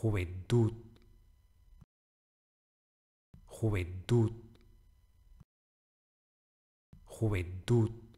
juventud, juventud, juventud.